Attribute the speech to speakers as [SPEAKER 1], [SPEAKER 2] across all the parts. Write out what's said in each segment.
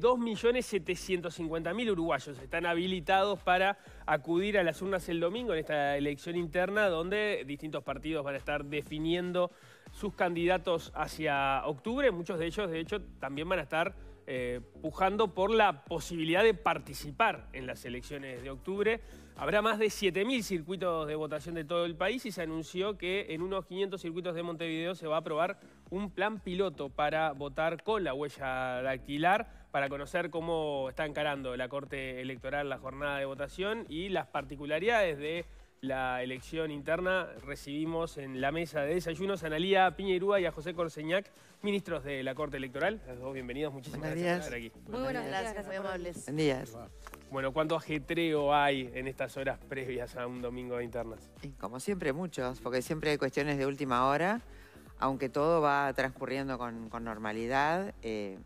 [SPEAKER 1] 2.750.000 uruguayos están habilitados para acudir a las urnas el domingo en esta elección interna donde distintos partidos van a estar definiendo sus candidatos hacia octubre. Muchos de ellos, de hecho, también van a estar eh, pujando por la posibilidad de participar en las elecciones de octubre. Habrá más de 7.000 circuitos de votación de todo el país y se anunció que en unos 500 circuitos de Montevideo se va a aprobar un plan piloto para votar con la huella dactilar para conocer cómo está encarando la Corte Electoral la jornada de votación y las particularidades de la elección interna. Recibimos en la mesa de desayunos a Analía Piñerúa y a José Corseñac, ministros de la Corte Electoral. Los dos bienvenidos, muchísimas gracias por estar aquí.
[SPEAKER 2] Muy buenos días, gracias, muy amables. Buenos días. Bueno,
[SPEAKER 1] ¿cuánto ajetreo hay en estas horas previas a un domingo de internas?
[SPEAKER 2] como siempre, muchos, porque siempre hay cuestiones de última hora, aunque todo va transcurriendo con, normalidad. Eh,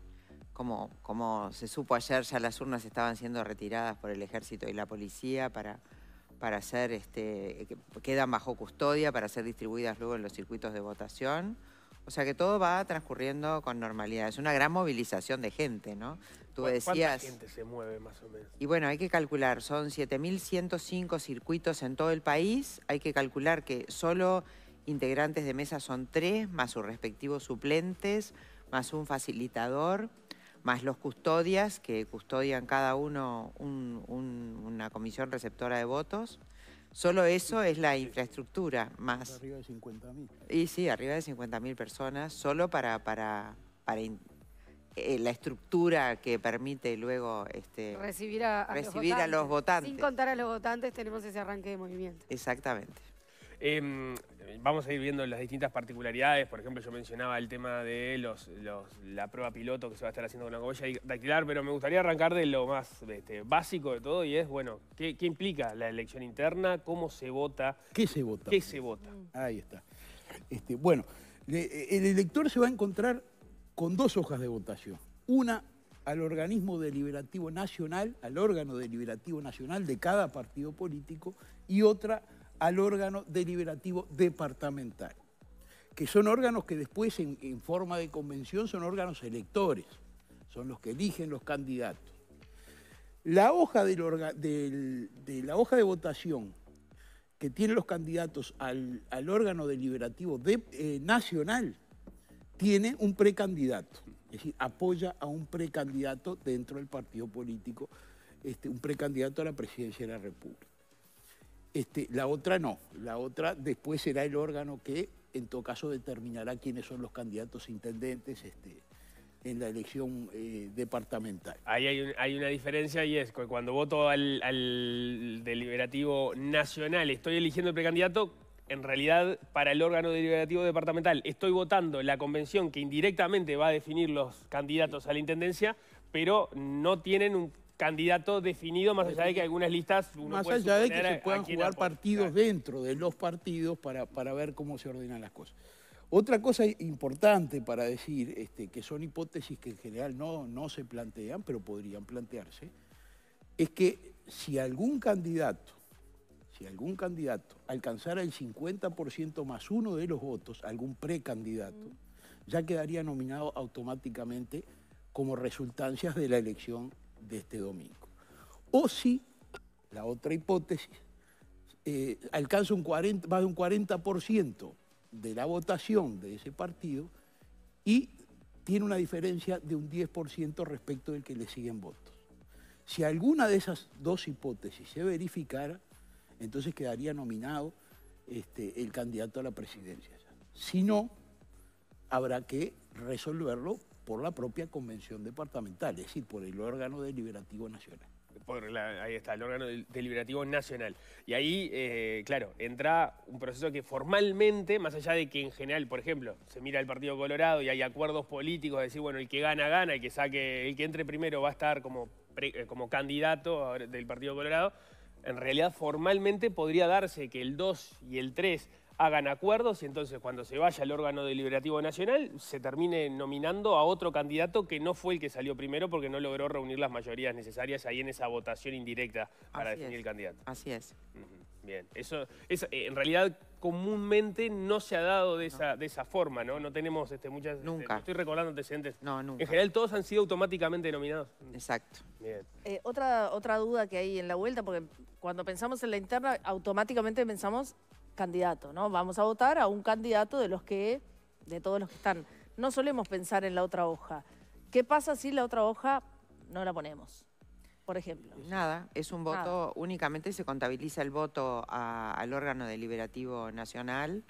[SPEAKER 2] como, se supo ayer, ya las urnas estaban siendo retiradas por el ejército y la policía para, para ser, este, quedan bajo custodia para ser distribuidas luego en los circuitos de votación. O sea que todo va transcurriendo con normalidad. Es una gran movilización de gente, ¿no? Tú ¿Cuánta decías...
[SPEAKER 1] gente se mueve más o menos?
[SPEAKER 2] Y bueno, hay que calcular, son 7.105 circuitos en todo el país. Hay que calcular que solo integrantes de mesa son tres, más sus respectivos suplentes, más un facilitador más los custodias, que custodian cada uno una comisión receptora de votos. Solo eso es la infraestructura más.
[SPEAKER 3] Arriba de 50.000.
[SPEAKER 2] Y sí, arriba de 50.000 personas, solo para, para, para eh, la estructura que permite luego este,
[SPEAKER 4] recibir, recibir a, los votantes. Sin contar a los votantes, tenemos ese arranque de movimiento.
[SPEAKER 1] Exactamente. Em, vamos a ir viendo las distintas particularidades. Por ejemplo, yo mencionaba el tema de los, la prueba piloto que se va a estar haciendo con la cogolla dactilar, pero me gustaría arrancar de lo más este, básico de todo y es, bueno, ¿qué, implica la elección
[SPEAKER 3] interna? ¿Cómo se vota? ¿Qué se vota? ¿Qué se vota? Mm. Ahí está. Este, bueno, el elector se va a encontrar con dos hojas de votación. Una al organismo deliberativo nacional, al órgano deliberativo nacional de cada partido político y otra al órgano deliberativo departamental, que son órganos que después en, forma de convención son órganos electores, son los que eligen los candidatos. La hoja, de la hoja de votación que tienen los candidatos al, órgano deliberativo eh, nacional tiene un precandidato, es decir, apoya a un precandidato dentro del partido político, este, un precandidato a la presidencia de la República. Este, la otra no, la otra después será el órgano que en todo caso determinará quiénes son los candidatos intendentes este, en la elección eh, departamental.
[SPEAKER 1] Ahí hay, una diferencia y es que cuando voto al, al deliberativo nacional estoy eligiendo el precandidato, en realidad para el órgano deliberativo departamental estoy votando la convención que indirectamente va a definir los candidatos a la intendencia, pero no tienen un candidato definido, más allá de que algunas listas... más allá de que se puedan jugar
[SPEAKER 3] partidos dentro de los partidos para, para ver cómo se ordenan las cosas. Otra cosa importante para decir, este, que son hipótesis que en general no, no se plantean, pero podrían plantearse, es que si algún candidato, si algún candidato alcanzara el 50% más uno de los votos, algún precandidato, mm. ya quedaría nominado automáticamente como resultancias de la elección de este domingo. O si, la otra hipótesis, eh, alcanza un 40, más de un 40% de la votación de ese partido y tiene una diferencia de un 10% respecto del que le siguen votos. Si alguna de esas dos hipótesis se verificara, entonces quedaría nominado este, el candidato a la presidencia. Si no, habrá que resolverlo por la propia convención departamental, es decir, por el órgano deliberativo nacional.
[SPEAKER 1] ahí está, el órgano deliberativo nacional. Y ahí, eh, claro, entra un proceso que formalmente, más allá de que en general, por ejemplo, se mira el Partido Colorado y hay acuerdos políticos de decir, bueno, el que gana, gana, el que saque, el que entre primero va a estar como, eh, como candidato del Partido Colorado, en realidad formalmente podría darse que el 2 y el 3 hagan acuerdos y entonces cuando se vaya al órgano deliberativo nacional se termine nominando a otro candidato que no fue el que salió primero porque no logró reunir las mayorías necesarias ahí en esa votación indirecta para definir el candidato. Así es. Bien, eso es, eh, en realidad comúnmente no se ha dado de, esa, de esa forma, ¿no? No tenemos este, muchas... Este, nunca. no estoy recordando antecedentes. No, nunca. En general todos han sido automáticamente nominados.
[SPEAKER 2] Mm. Exacto. Bien.
[SPEAKER 5] Eh, otra, otra duda que hay en la vuelta, porque cuando pensamos en la interna automáticamente pensamos candidato, ¿no? Vamos a votar a un candidato de los que, de todos los que están. No solemos pensar en la otra hoja. ¿Qué pasa si la otra hoja no la ponemos? Por ejemplo. Nada, es un voto,
[SPEAKER 2] únicamente se contabiliza el voto al órgano deliberativo nacional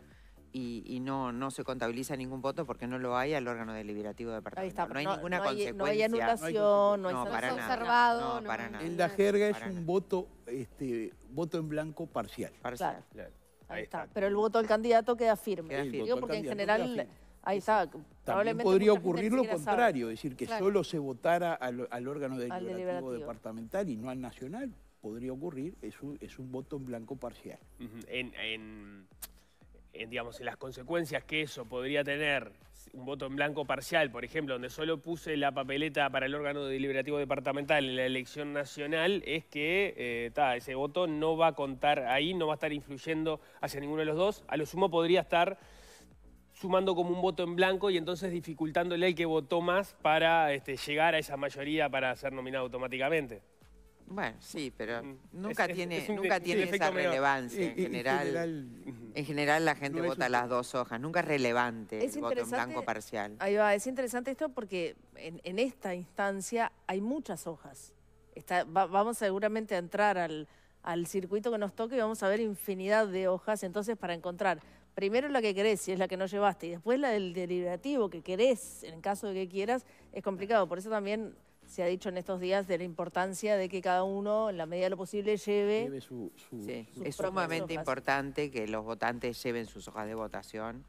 [SPEAKER 2] y, no, se contabiliza ningún voto porque no lo hay al órgano deliberativo departamental. Ahí no, hay ninguna consecuencia. no hay anulación, no hay, observado.
[SPEAKER 3] No, para nada. En la jerga es un voto, este, voto en blanco parcial.
[SPEAKER 5] Ahí, está. Pero el voto del candidato queda firme. porque en general... Ahí está. También podría ocurrir lo contrario,
[SPEAKER 3] es decir, que solo se votara al, órgano deliberativo, departamental y no al nacional. Podría ocurrir, es un, voto en blanco parcial.
[SPEAKER 1] en en, eh, las consecuencias que eso podría tener, un voto en blanco parcial, por ejemplo, donde solo puse la papeleta para el órgano deliberativo departamental en la elección nacional, es que eh, ese voto no va a contar ahí, no va a estar influyendo hacia ninguno de los dos. A lo sumo podría estar sumando como un voto en blanco y entonces dificultándole al que votó más para este, llegar a esa mayoría para ser nominado automáticamente. Bueno, sí, pero
[SPEAKER 2] nunca tiene, nunca tiene esa relevancia. en, general, en general la gente vota las dos hojas, nunca es relevante es el en blanco parcial.
[SPEAKER 5] Ahí va, es interesante esto porque en, esta instancia hay muchas hojas. Está, vamos seguramente a entrar al, al circuito que nos toque y vamos a ver infinidad de hojas entonces para encontrar primero la que querés, y es la que no llevaste, y después la del deliberativo que querés, en caso de que quieras, es complicado. Por eso también se ha dicho en estos días de la importancia de que cada uno, en la medida de lo posible, lleve...
[SPEAKER 2] su, su, es sumamente importante que los votantes lleven sus hojas de votación,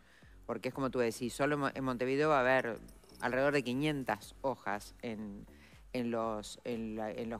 [SPEAKER 2] porque es como tú decís, solo en Montevideo va a haber alrededor de 500 hojas en, los,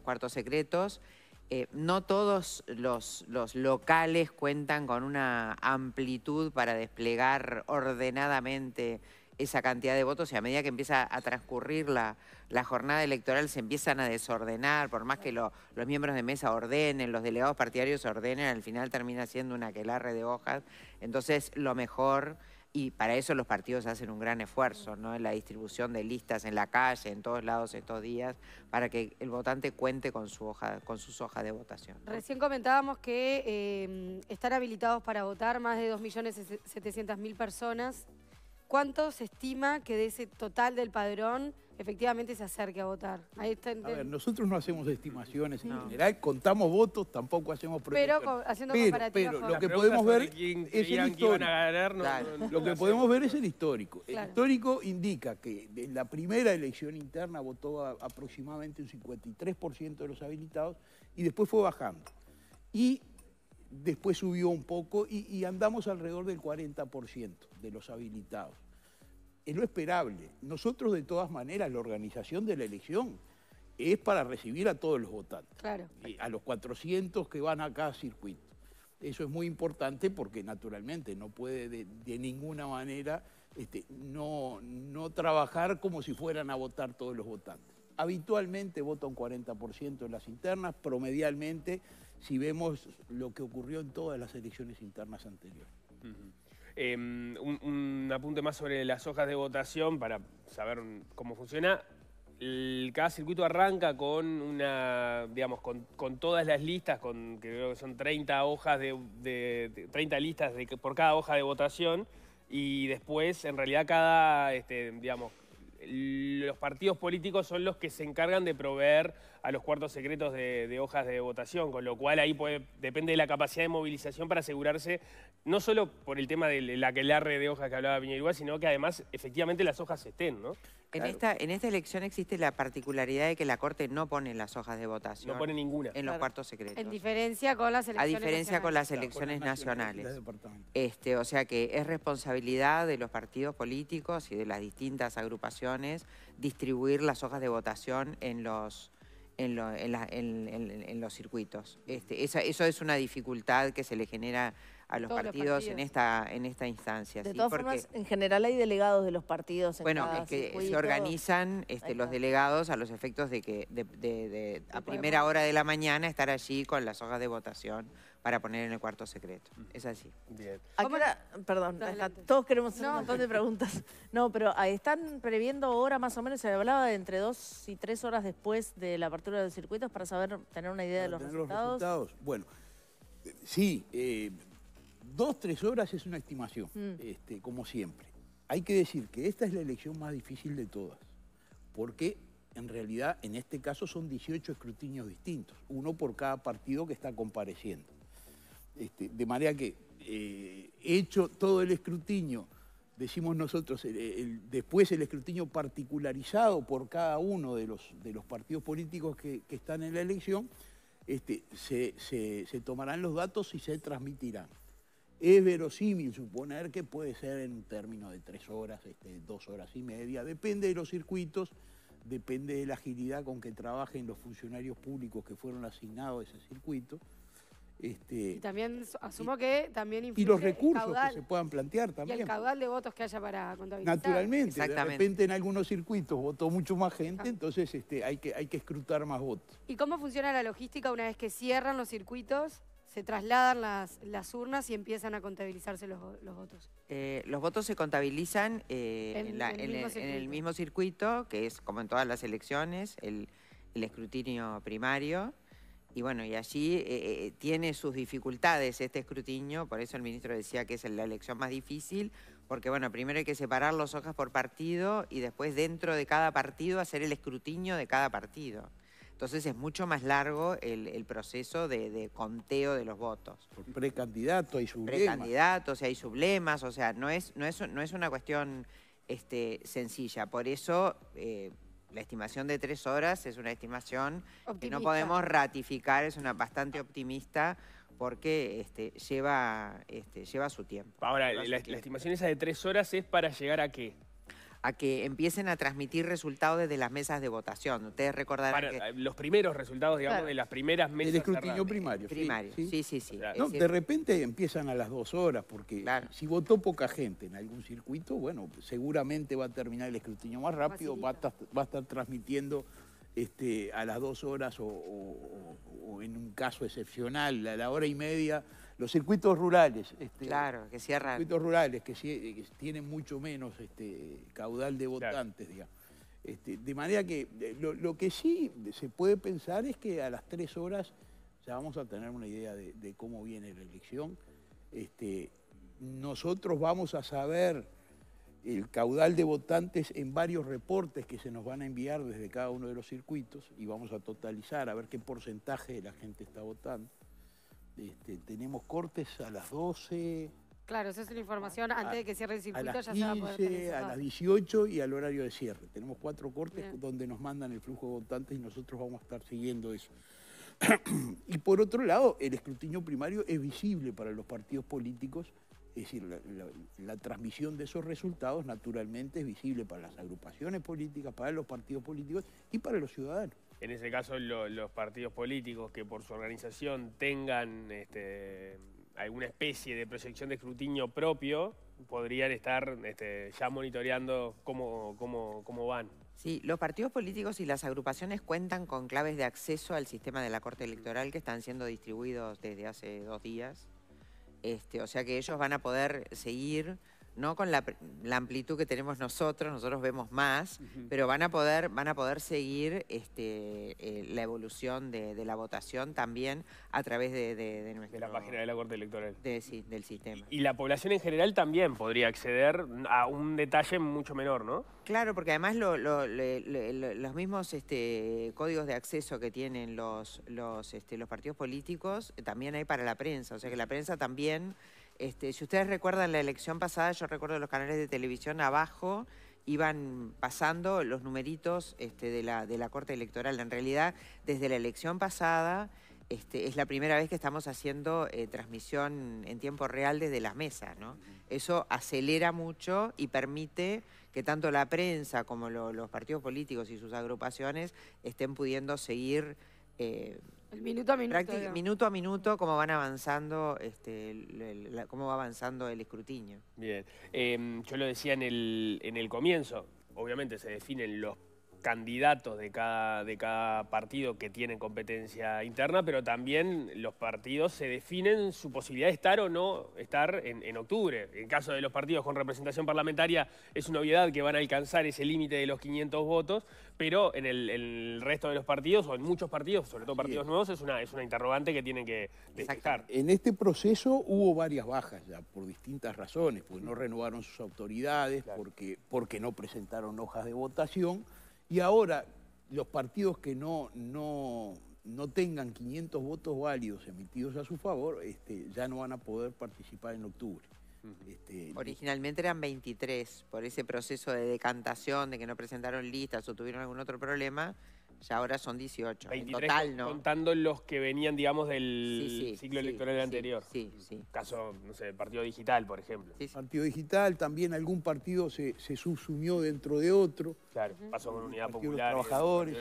[SPEAKER 2] cuartos secretos. Eh, no todos los, locales cuentan con una amplitud para desplegar ordenadamente esa cantidad de votos y a medida que empieza a transcurrir la, jornada electoral se empiezan a desordenar, por más que los miembros de mesa ordenen, los delegados partidarios ordenen, al final termina siendo una aquelarre de hojas. Entonces, lo mejor, y para eso los partidos hacen un gran esfuerzo, ¿no? En la distribución de listas en la calle, en todos lados estos días, para que el votante cuente con, su hoja, con sus hojas de votación.
[SPEAKER 4] Recién comentábamos que eh, están habilitados para votar más de 2.700.000 personas. ¿Cuánto se estima que de ese total del padrón efectivamente se acerque a votar? A ver,
[SPEAKER 3] nosotros no hacemos estimaciones en general, contamos votos, tampoco hacemos Pero haciendo comparativas. Pero, lo que podemos ver es el histórico. lo que podemos ver es el histórico. El histórico indica que en la primera elección interna votó aproximadamente un 53% de los habilitados y después fue bajando. Y después subió un poco y, andamos alrededor del 40% de los habilitados. Es lo esperable. Nosotros, de todas maneras, la organización de la elección es para recibir a todos los votantes. A los 400 que van a cada circuito. Eso es muy importante porque, naturalmente, no puede de, ninguna manera este, no, no trabajar como si fueran a votar todos los votantes. Habitualmente votan un 40% en las internas, promedialmente si vemos lo que ocurrió en todas las elecciones internas anteriores.
[SPEAKER 1] Em, un, apunte más sobre las hojas de votación para saber cómo funciona. cada circuito arranca con una, digamos, con, todas las listas, con, que creo que son 30 hojas de, de, listas de, por cada hoja de votación y después en realidad cada, este, digamos, los partidos políticos son los que se encargan de proveer a los cuartos secretos de, hojas de votación, con lo cual ahí depende de la capacidad de movilización para asegurarse, no solo por el tema de la red de hojas que hablaba Piñerúa, sino que además
[SPEAKER 2] efectivamente las hojas estén, ¿no? En, esta, en esta elección existe la particularidad de que la Corte no pone las hojas de votación. No pone ninguna. En los cuartos secretos.
[SPEAKER 4] En diferencia con las elecciones A diferencia con las
[SPEAKER 2] elecciones nacionales. Este, o sea que es responsabilidad de los partidos políticos y de las distintas agrupaciones distribuir las hojas de votación en los, en, en, los circuitos. Este, eso es una dificultad que se le genera a los partidos, en esta en esta instancia. De todas Porque, formas,
[SPEAKER 5] en general hay delegados de los partidos. En bueno, es que se organizan
[SPEAKER 2] este, los delegados a los efectos de que de, a primera hora de la mañana estar allí con las hojas de votación para poner en el cuarto secreto. Mm. Es así. Bien.
[SPEAKER 5] perdón, todos queremos hacer un montón de preguntas. No, pero ah, están previendo ahora más o menos, se hablaba de entre dos y tres horas después de la apertura de los circuitos para saber, tener una idea de los resultados.
[SPEAKER 3] Bueno, sí, eh, dos, tres horas es una estimación, mm. este, como siempre. Hay que decir que esta es la elección más difícil de todas, porque en realidad en este caso son 18 escrutinios distintos, uno por cada partido que está compareciendo. Este, de manera que, eh, hecho todo el escrutinio, decimos nosotros, después el escrutinio particularizado por cada uno de los, de los partidos políticos que, están en la elección, este, se tomarán los datos y se transmitirán. Es verosímil suponer que puede ser en un término de tres horas, este, dos horas y media, depende de los circuitos, depende de la agilidad con que trabajen los funcionarios públicos que fueron asignados a ese circuito. Este, y también asumo
[SPEAKER 4] que también influye Y los recursos que se
[SPEAKER 3] puedan plantear también. Y el caudal
[SPEAKER 4] de votos que haya para contabilizar. Naturalmente,
[SPEAKER 3] de repente en algunos circuitos votó mucho más gente, entonces este, hay, que, hay que escrutar más votos.
[SPEAKER 4] ¿Y cómo funciona la logística una vez que cierran los circuitos? se trasladan las, urnas y empiezan a contabilizarse los, votos.
[SPEAKER 2] Eh, los votos se contabilizan eh, en, el mismo circuito, que es como en todas las elecciones, el, escrutinio primario. Y bueno, y allí eh, tiene sus dificultades este escrutinio, por eso el ministro decía que es la elección más difícil, porque bueno, primero hay que separar las hojas por partido y después dentro de cada partido hacer el escrutinio de cada partido. Entonces es mucho más largo el, proceso de, conteo de los votos. pre
[SPEAKER 3] precandidato y sublemas.
[SPEAKER 2] Precandidatos, o hay sublemas, o sea, no es, no es, no es una cuestión este, sencilla. Por eso eh, la estimación de tres horas es una estimación
[SPEAKER 4] que no podemos
[SPEAKER 2] ratificar, es una bastante optimista porque este, lleva, este, lleva su tiempo.
[SPEAKER 1] Ahora, la estimación esa de tres horas es para llegar a qué?
[SPEAKER 2] a que empiecen a transmitir resultados desde las mesas de votación. Ustedes recordarán eh,
[SPEAKER 1] Los primeros resultados, digamos, de las primeras mesas. El escrutinio primario. Primario, sí, sí, sí. No, de
[SPEAKER 3] repente empiezan a las dos horas, porque si votó poca gente en algún circuito, bueno, seguramente va a terminar el escrutinio más rápido, va a, estar, transmitiendo este, a las dos horas o en un caso excepcional, a la hora y media los circuitos rurales. Este, claro, que cierran. Circuitos rurales que, tienen mucho menos este, caudal de votantes, digamos. Este, de manera que eh, lo, que sí se puede pensar es que a las tres horas ya vamos a tener una idea de, cómo viene la elección. Este, nosotros vamos a saber el caudal de votantes en varios reportes que se nos van a enviar desde cada uno de los circuitos y vamos a totalizar a ver qué porcentaje de la gente está votando. Este, tenemos cortes a las 12.
[SPEAKER 4] Claro, esa es la información antes de que cierre el circuito. A las ya se a, a las
[SPEAKER 3] 18 y al horario de cierre. Tenemos cuatro cortes donde nos mandan el flujo de votantes y nosotros vamos a estar siguiendo eso. y por otro lado, el escrutinio primario es visible para los partidos políticos, es decir, la, transmisión de esos resultados naturalmente es visible para las agrupaciones políticas, para los partidos políticos y para los ciudadanos
[SPEAKER 1] en ese caso los partidos políticos que por su organización tengan este, alguna especie de proyección de escrutinio propio, podrían estar este, ya
[SPEAKER 2] monitoreando cómo, cómo, van. Sí, los partidos políticos y las agrupaciones cuentan con claves de acceso al sistema de la Corte Electoral que están siendo distribuidos desde hace dos días. Este, o sea que ellos van a poder seguir no con la, amplitud que tenemos nosotros, nosotros vemos más, pero van a poder, van a poder seguir este, eh, la evolución de, la votación también a través de, de, de la página de la Corte Electoral. del sistema.
[SPEAKER 1] Y, la población en general también podría acceder a un detalle
[SPEAKER 2] mucho menor, ¿no? Claro, porque además los mismos este, códigos de acceso que tienen este, los partidos políticos también hay para la prensa, o sea que la prensa también... Este, si ustedes recuerdan la elección pasada, yo recuerdo los canales de televisión abajo iban pasando los numeritos este, de, la, Corte Electoral. En realidad, desde la elección pasada, este, es la primera vez que estamos haciendo eh, transmisión en tiempo real desde la mesa. Eso acelera mucho y permite que tanto la prensa como los partidos políticos y sus agrupaciones estén pudiendo seguir eh, minuto a minuto. minuto a minuto, cómo van avanzando, este, cómo va avanzando el escrutinio.
[SPEAKER 1] Bien. Em, yo lo decía en el, en el comienzo. Obviamente se definen los candidatos de cada, de cada partido que tienen competencia interna, pero también los partidos se definen su posibilidad de estar o no estar en, octubre. En caso de los partidos con representación parlamentaria es una obviedad que van a alcanzar ese límite de los 500 votos, pero en el, resto de los partidos, o en muchos partidos, sobre todo partidos nuevos, es una, es una interrogante que tienen que destacar.
[SPEAKER 3] En este proceso hubo varias bajas ya, por distintas razones, porque no renovaron sus autoridades, porque, porque no presentaron hojas de votación, y ahora, los partidos que no, no, no tengan 500 votos válidos emitidos a su favor, este, ya no van a poder participar en octubre. Este,
[SPEAKER 2] Originalmente eran 23, por ese proceso de decantación, de que no presentaron listas o tuvieron algún otro problema, ya ahora son 18. en total, ¿no? Contando los que venían, digamos, del ciclo electoral anterior. Sí,
[SPEAKER 1] sí. Caso, no sé, Partido Digital, por ejemplo.
[SPEAKER 3] Partido Digital, también algún partido se, se, subsumió dentro de otro. Claro, pasó con Unidad Popular. Los trabajadores,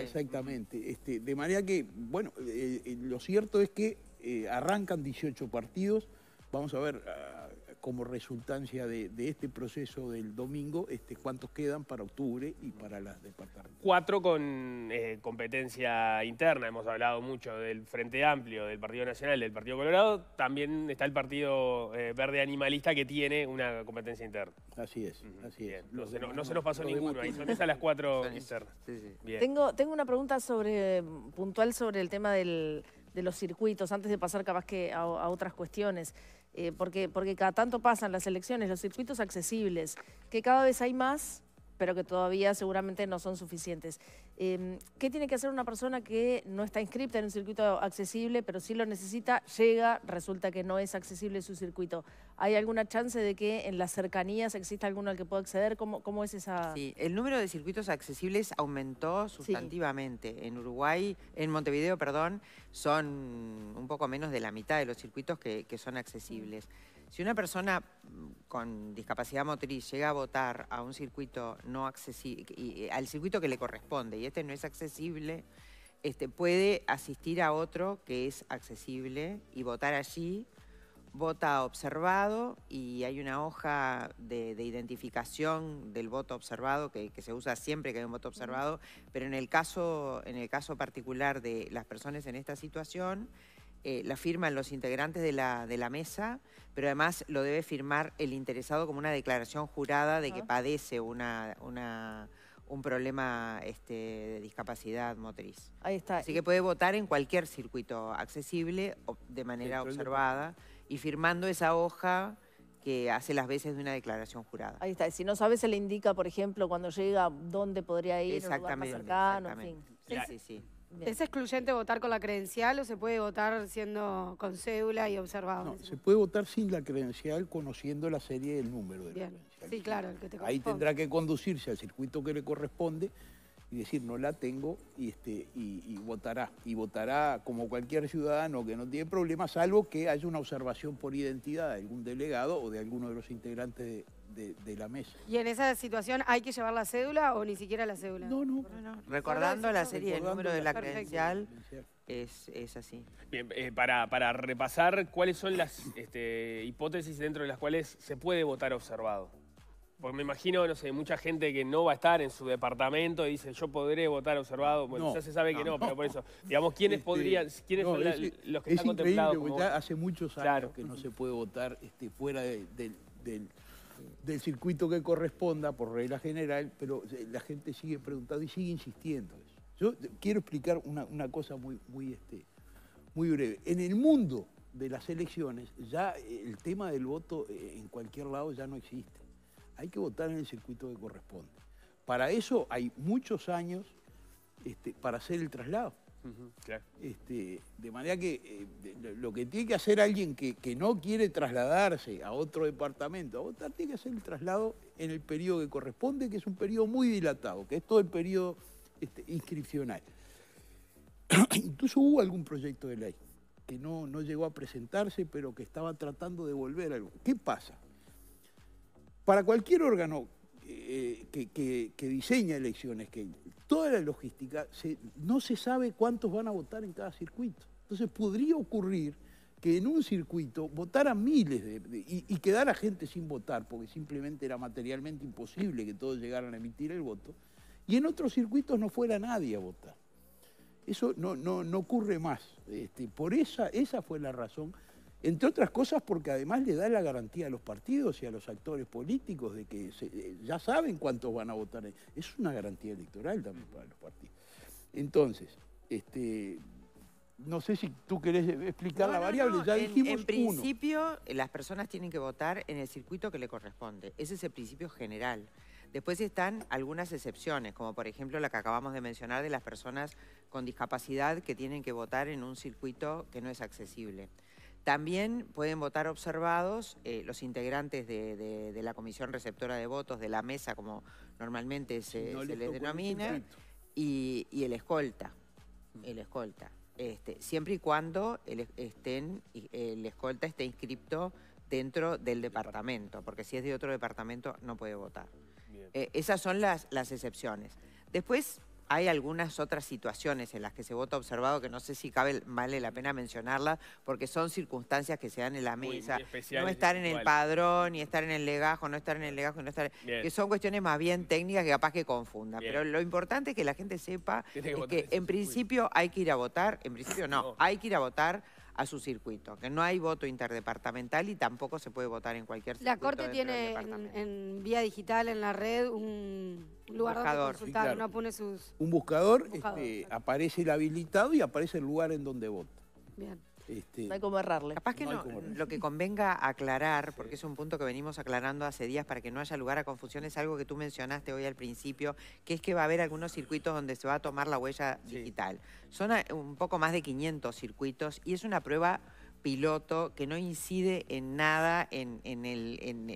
[SPEAKER 3] Exactamente. Este, de manera que, bueno, eh, eh, lo cierto es que eh, arrancan 18 partidos. Vamos a ver ah, como resultancia de, este proceso del domingo, este, cuántos quedan para octubre y para las departamentos.
[SPEAKER 1] Cuatro con eh, competencia interna, hemos hablado mucho del Frente Amplio, del Partido Nacional, del Partido Colorado, también está el Partido eh, Verde Animalista que tiene una competencia interna.
[SPEAKER 3] Así es, así es. No, se, nos
[SPEAKER 1] pasó ninguno, ahí son las cuatro internas. Tengo,
[SPEAKER 5] tengo una pregunta sobre puntual sobre el tema del de los circuitos, antes de pasar capaz que a, otras cuestiones, eh, porque, porque cada tanto pasan las elecciones, los circuitos accesibles, que cada vez hay más, pero que todavía seguramente no son suficientes. Em, ¿Qué tiene que hacer una persona que no está inscrita en un circuito accesible, pero sí lo necesita, llega, resulta que no es accesible su circuito? ¿Hay alguna chance de que en las cercanías exista alguno al que pueda acceder? ¿Cómo, es esa...?
[SPEAKER 2] Sí, el número de circuitos accesibles aumentó sustantivamente. En Uruguay, en Montevideo, perdón, son un poco menos de la mitad de los circuitos que, son accesibles. Si una persona mm, con discapacidad motriz llega a votar a un circuito no accesible, al circuito que le corresponde, y este no es accesible, este, puede asistir a otro que es accesible y votar allí vota observado y hay una hoja de, identificación del voto observado que, se usa siempre que hay un voto observado, pero en el caso, en el caso particular de las personas en esta situación, eh, la firman los integrantes de la, mesa, pero además lo debe firmar el interesado como una declaración jurada de que padece una, un problema este, de discapacidad motriz.
[SPEAKER 5] Ahí está. Así que puede
[SPEAKER 2] votar en cualquier circuito accesible de manera observada y firmando esa hoja que hace las veces de una declaración jurada.
[SPEAKER 5] Ahí está, si no sabe se le indica, por ejemplo, cuando llega, dónde podría ir, exactamente,
[SPEAKER 3] ¿Es
[SPEAKER 4] excluyente votar con la credencial o se puede votar siendo con cédula y observado? No,
[SPEAKER 3] se puede votar sin la credencial conociendo la serie y el número
[SPEAKER 4] Sí, claro, el que te Ahí tendrá
[SPEAKER 3] que conducirse al circuito que le corresponde decir no la tengo y, este, y, votará. Y votará como cualquier ciudadano que no tiene problemas, salvo que haya una observación por identidad de algún delegado o de alguno de los integrantes de, la mesa.
[SPEAKER 4] ¿Y en esa situación hay que llevar la cédula o ni siquiera la cédula? No, no.
[SPEAKER 3] Recordando la serie, el número de la,
[SPEAKER 4] credencial.
[SPEAKER 1] Es, así. Bien, eh, para, para, repasar, ¿cuáles son las este, hipótesis dentro de las cuales se puede votar observado? Porque me imagino, no sé, mucha gente que no va a estar en su departamento y dice, yo podré votar observado. Bueno, ya se sabe que no, pero por eso. Digamos, ¿quiénes este, podrían, quiénes son los que es están
[SPEAKER 3] Hace muchos años claro. que no se puede votar este, fuera del, circuito que corresponda, por regla general, pero eh, la gente sigue preguntando y sigue insistiendo. Yo quiero explicar una, una cosa muy, muy, este, muy breve. En el mundo de las elecciones, ya el tema del voto eh, en cualquier lado ya no existe hay que votar en el circuito que corresponde. Para eso hay muchos años este, para hacer el traslado. Este, de manera que eh, lo que tiene que hacer alguien que, no quiere trasladarse a otro departamento, a votar, tiene que hacer el traslado en el periodo que corresponde, que es un periodo muy dilatado, que es todo el periodo este, inscripcional. Incluso hubo algún proyecto de ley que no, no llegó a presentarse, pero que estaba tratando de volver algo. ¿Qué pasa? para cualquier órgano eh, que, diseña elecciones, que toda la logística, no se sabe cuántos van a votar en cada circuito. Entonces podría ocurrir que en un circuito votaran miles y, y, quedara gente sin votar, porque simplemente era materialmente imposible que todos llegaran a emitir el voto, y en otros circuitos no fuera nadie a votar. Eso no, ocurre más. Este, por esa, esa fue la razón entre otras cosas porque además le da la garantía a los partidos y a los actores políticos de que eh, ya saben cuántos van a votar. Es una garantía electoral también para los partidos. Entonces, este, no sé si tú querés explicar la variable, ya dijimos En, en principio,
[SPEAKER 2] las personas tienen que votar en el circuito que le corresponde. Ese es el principio general. Después están algunas excepciones, como por ejemplo la que acabamos de mencionar de las personas con discapacidad que tienen que votar en un circuito que no es accesible. También pueden votar observados eh, los integrantes de, la comisión receptora de votos, de la mesa, como normalmente se, les denomina, y, el escolta. Mm. El escolta. Este, siempre y cuando el, estén, el escolta esté inscripto dentro del departamento, porque si es de otro departamento no puede votar. Eh, esas son las, las excepciones. Después, hay algunas otras situaciones en las que se vota observado que no sé si cabe, vale la pena mencionarlas, porque son circunstancias que se dan en la mesa. no estar en el padrón, ni estar en el legajo, no estar en el legajo, no estar... Que son cuestiones más bien técnicas que capaz que confundan. Pero lo importante es que la gente sepa que, en principio hay que ir a votar, en principio no. hay que ir a votar a su circuito, que no hay voto interdepartamental y tampoco se puede votar en cualquier circuito. La Corte tiene
[SPEAKER 4] en, vía digital, en la red, un lugar donde consultar, no pone sus...
[SPEAKER 3] Un buscador, este, aparece el habilitado y aparece el lugar en donde vota. Bien. Este, no hay
[SPEAKER 2] como errarle. Capaz
[SPEAKER 4] que no,
[SPEAKER 3] lo
[SPEAKER 2] que convenga aclarar, porque es un punto que venimos aclarando hace días para que no haya lugar a confusión, es algo que tú mencionaste hoy al principio, que es que va a haber algunos circuitos donde se va a tomar la huella digital. Son un poco más de 500 circuitos y es una prueba piloto que no incide en nada en, el, en,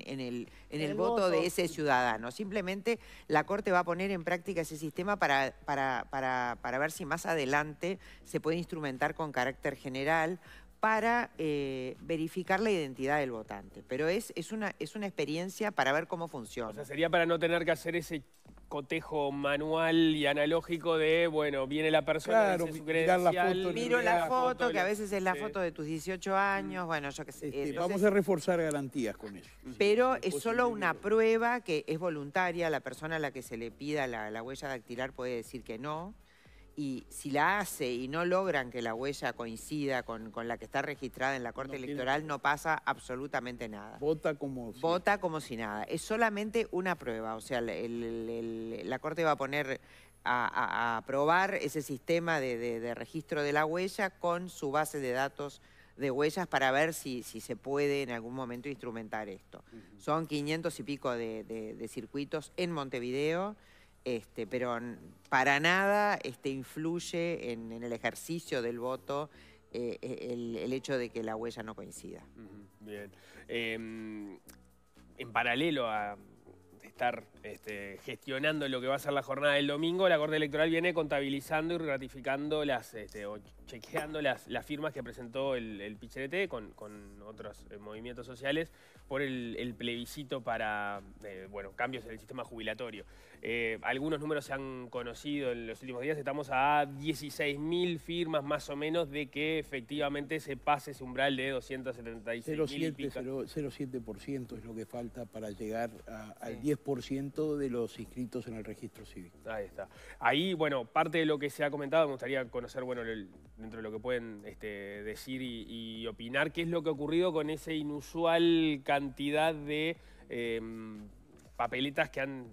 [SPEAKER 2] en el, el voto, de ese ciudadano. Simplemente la Corte va a poner en práctica ese sistema para, para, para ver si más adelante se puede instrumentar con carácter general para eh, verificar la identidad del votante. Pero es, es, una, es una experiencia para ver cómo funciona. O sea, sería
[SPEAKER 1] para no tener que hacer ese cotejo manual y analógico de, bueno, viene la
[SPEAKER 3] persona, claro, la foto, miro la foto,
[SPEAKER 2] que a veces es la foto de tus 18 mm. años, bueno, yo qué sé. Este, vamos a
[SPEAKER 3] reforzar garantías con eso.
[SPEAKER 2] Pero es pues, solo una prueba que es voluntaria, la persona a la que se le pida la, la huella dactilar puede decir que no, y si la hace y no logran que la huella coincida con, la que está registrada en la Corte Electoral, no pasa absolutamente nada. Vota como si... Vota como si nada. Es solamente una prueba, o sea, la Corte va a poner a, aprobar ese sistema de, registro de la huella con su base de datos de huellas para ver si, se puede en algún momento instrumentar esto. Son 500 y pico de circuitos en Montevideo. Este, pero para nada este, influye en, el ejercicio del voto eh, eh, el, hecho de que la huella no coincida.
[SPEAKER 1] Bien. Em, en paralelo a estar este, gestionando lo que va a ser la jornada del domingo, la Corte Electoral viene contabilizando y ratificando las, este, o chequeando las, las, firmas que presentó el, el con, otros eh, movimientos sociales por el, plebiscito para, eh, bueno, cambios en el sistema jubilatorio. Eh, algunos números se han conocido en los últimos días, estamos a 16.000 firmas más o menos de que efectivamente se pase ese umbral de 276.000
[SPEAKER 3] 0,7% es lo que falta para llegar al 10% ...todo de los inscritos en el registro civil.
[SPEAKER 1] Ahí está. Ahí, bueno, parte de lo que se ha comentado, me gustaría conocer, bueno, el, dentro de lo que pueden este, decir y, opinar, qué es lo que ha ocurrido con esa inusual cantidad de em, papeletas que han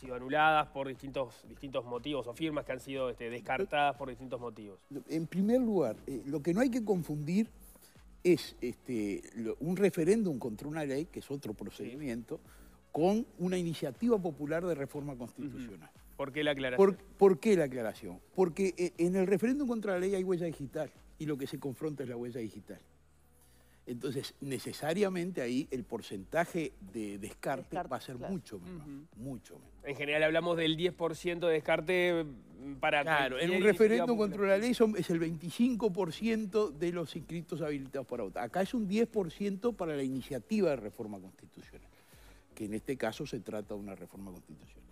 [SPEAKER 1] sido anuladas por distintos, distintos motivos o firmas que han sido este, descartadas por distintos motivos.
[SPEAKER 3] En primer lugar, eh, lo que no hay que confundir es este, un referéndum contra una ley, que es otro procedimiento, con una iniciativa popular de reforma constitucional.
[SPEAKER 1] ¿Por qué la aclaración?
[SPEAKER 3] Por, qué la aclaración? Porque eh, en el referéndum contra la ley hay huella digital y lo que se confronta es la huella digital. Entonces, necesariamente ahí el porcentaje de descarte, va a ser mucho menos. mucho
[SPEAKER 1] En general hablamos del 10% de descarte mm, para... Claro, en un referéndum
[SPEAKER 3] contra la ley es el 25% de los inscritos habilitados para votar. Acá es un 10% para la iniciativa de reforma constitucional en este caso se trata de una reforma constitucional.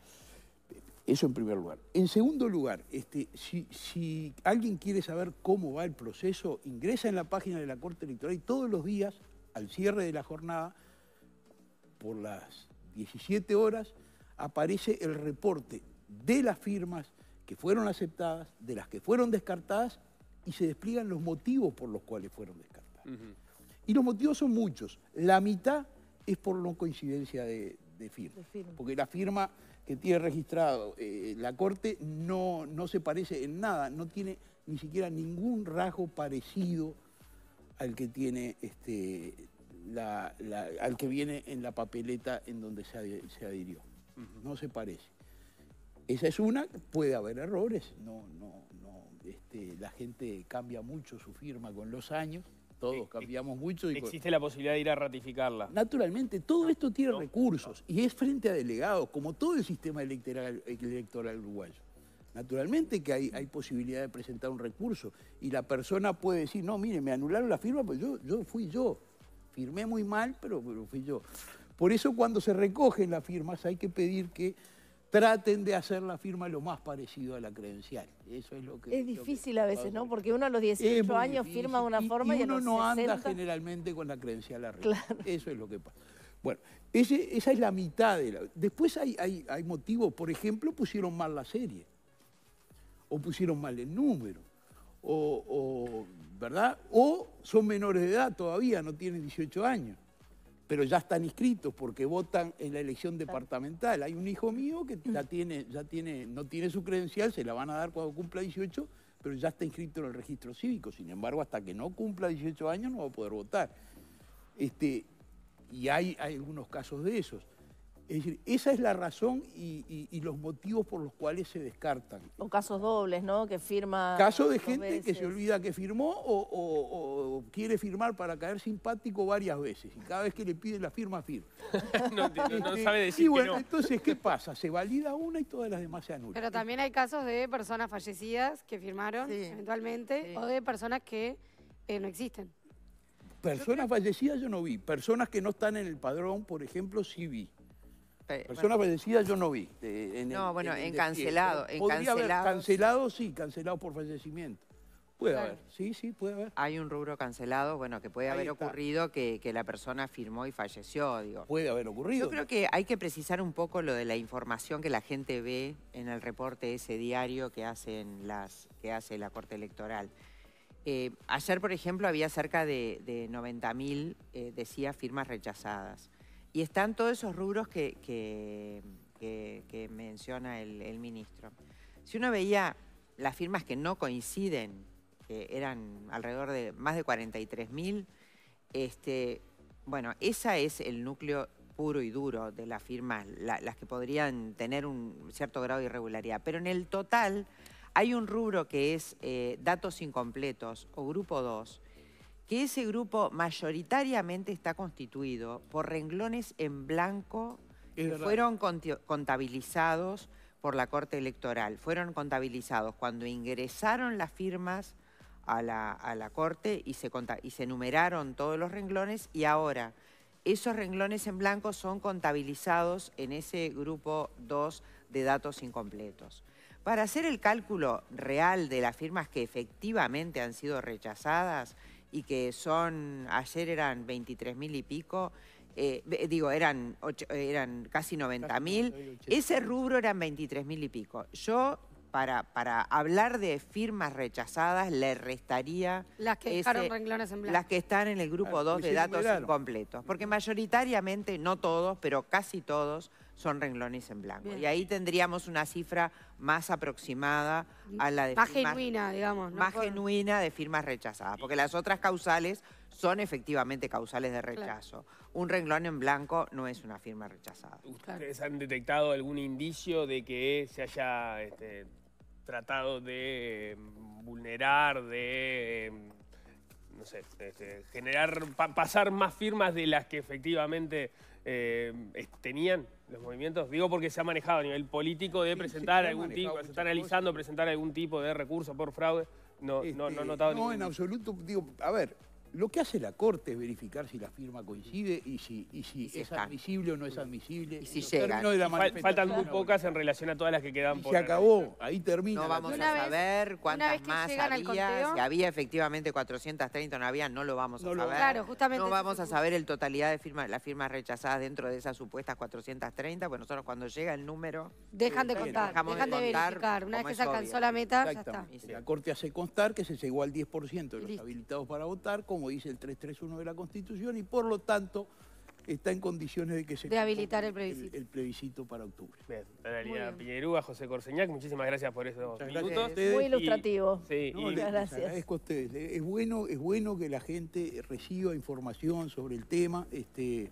[SPEAKER 3] Eso en primer lugar. En segundo lugar, este, si, alguien quiere saber cómo va el proceso, ingresa en la página de la Corte Electoral y todos los días, al cierre de la jornada, por las 17 horas, aparece el reporte de las firmas que fueron aceptadas, de las que fueron descartadas y se despliegan los motivos por los cuales fueron descartadas. Y los motivos son muchos. La mitad es por no coincidencia de, firma, Porque la firma que tiene registrado eh, la Corte no, no se parece en nada, no tiene ni siquiera ningún rasgo parecido al que tiene este, al que viene en la papeleta en donde se, adhirió. No se parece. Esa es una, puede haber errores, no, este, la gente cambia mucho su firma con los años, todos cambiamos mucho. Y ¿Existe la posibilidad de ir a ratificarla? Naturalmente, todo esto tiene recursos y es frente a delegados, como todo el sistema electoral, uruguayo. Naturalmente que hay, posibilidad de presentar un recurso y la persona puede decir, no, mire, me anularon la firma, pues yo, fui yo. Firmé muy mal, pero, pero fui yo. Por eso cuando se recogen las firmas hay que pedir que traten de hacer la firma lo más parecido a la credencial. Eso es lo que... Es difícil a veces, ¿no?
[SPEAKER 5] Porque uno a los 18 años firma de una forma y, y uno no anda
[SPEAKER 3] generalmente con la credencial arriba. Claro. Eso es lo que pasa. Bueno, esa es la mitad de la... Después hay, motivos, por ejemplo, pusieron mal la serie, o pusieron mal el número, o, ¿verdad? O son menores de edad todavía, no tienen 18 años pero ya están inscritos porque votan en la elección departamental. Hay un hijo mío que mm. ya tiene, ya tiene, no tiene su credencial, se la van a dar cuando cumpla 18, pero ya está inscrito en el registro cívico. Sin embargo, hasta que no cumpla 18 años no va a poder votar. Este, y hay algunos casos de esos. Es decir, esa es la razón y, los motivos por los cuales se descartan.
[SPEAKER 5] O casos dobles, ¿no? Que firma. Caso de gente que se
[SPEAKER 3] olvida que firmó o, quiere firmar para caer simpático varias veces. Y cada vez que le piden la firma, firma. no, no, este, sabe decir. Y bueno, entonces, ¿qué pasa? Se valida una y todas las demás se anulan.
[SPEAKER 4] Pero también hay casos de personas fallecidas que firmaron eventualmente o de personas que eh, no existen.
[SPEAKER 3] Personas fallecidas yo no vi. Personas que no están en el padrón, por ejemplo, sí vi. Persona bueno. yo no vi. no, bueno, en, cancelado. cancelado, sí, cancelado por fallecimiento. Puede haber, sí, sí, puede haber.
[SPEAKER 2] Hay un rubro cancelado, bueno, que puede haber ocurrido que, la persona firmó y falleció, digo. Puede haber ocurrido. Yo creo que hay que precisar un poco lo de la información que la gente ve en el reporte ese diario que, hacen las, que hace la Corte Electoral. Eh, ayer, por ejemplo, había cerca de, de 90.000, eh, decía, firmas rechazadas. Y están todos esos rubros que, que, menciona el, ministro. Si uno veía las firmas que no coinciden, que eran alrededor de más de 43.000, este, bueno, esa es el núcleo puro y duro de las firmas, las que podrían tener un cierto grado de irregularidad. Pero en el total hay un rubro que es eh, datos incompletos o grupo 2, que ese grupo mayoritariamente está constituido por renglones en blanco que fueron contabilizados por la Corte Electoral. Fueron contabilizados cuando ingresaron las firmas a la, Corte y se, y todos los renglones y ahora esos renglones en blanco son contabilizados en ese grupo 2 de datos incompletos. Para hacer el cálculo real de las firmas que efectivamente han sido rechazadas, y que son, ayer eran 23.000 y pico, eh, digo, eran, eran casi 90.000, ese rubro eran 23.000 y pico. Yo, para, para hablar de firmas rechazadas, le restaría... Las que Las que están en el grupo 2 ah, de datos incompletos, porque mayoritariamente, no todos, pero casi todos, son renglones en blanco. Y ahí tendríamos una cifra más aproximada a la de más genuina, digamos. Más genuina de firmas rechazadas, porque las otras causales son efectivamente causales de rechazo. Un renglón en blanco no es una firma rechazada. ¿Ustedes
[SPEAKER 1] han detectado algún indicio de que se haya este, tratado de em, vulnerar, de em, no sé, este, generar, pasar más firmas de las que efectivamente eh, tenían los movimientos? Digo porque se ha manejado a nivel político de presentar algún tipo, se está analizando presentar algún tipo de recurso por fraude. No, no, no, he este, notado No, en
[SPEAKER 3] absoluto. Digo, a ver, lo que hace la Corte es verificar si la firma coincide y si, es admisible o no es admisible. Y si llega. faltan muy pocas
[SPEAKER 2] en relación a todas las que quedan y por... Se acabó, ahí termina. No
[SPEAKER 3] vamos a saber
[SPEAKER 4] cuántas más había, si
[SPEAKER 2] había efectivamente 430 o no había, no lo vamos a no saber. Claro, justamente no vamos a saber el totalidad de firmas, las firmas rechazadas dentro de esas supuestas 430, pues nosotros cuando llega el
[SPEAKER 3] número...
[SPEAKER 4] Dejan de eh, contar, dejamos dejan de, contar, verificar. Una vez que se alcanzó la meta, ya está. La
[SPEAKER 3] Corte hace constar que se llegó al 10% de los habilitados para votar como dice el 331 de la Constitución, y por lo tanto está en condiciones de que se... De habilitar el plebiscito. para octubre.
[SPEAKER 1] Bien. José Corseñac, muchísimas gracias por esos minutos. Muy ilustrativo. sí,
[SPEAKER 3] gracias. agradezco a ustedes. Eh, es bueno, es bueno que la gente reciba información sobre el tema, este,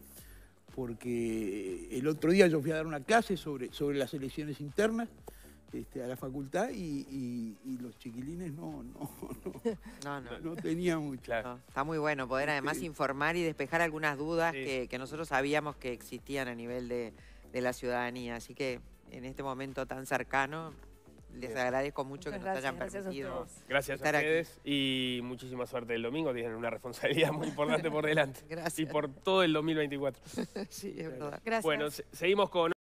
[SPEAKER 3] porque el otro día yo fui a dar una clase sobre, sobre las elecciones internas, este, a la facultad y, los chiquilines no no,
[SPEAKER 2] no, no, no, tenían
[SPEAKER 3] está muy bueno poder además informar y despejar
[SPEAKER 2] algunas dudas que, nosotros sabíamos que existían a nivel de, la ciudadanía. Así que en este momento tan cercano, les agradezco mucho que nos hayan
[SPEAKER 5] permitido.
[SPEAKER 2] Gracias a ustedes, y muchísima suerte el domingo. Tienen una responsabilidad muy importante por delante. gracias.
[SPEAKER 1] Y por todo el 2024. sí, es verdad. Gracias. Bueno, seguimos con.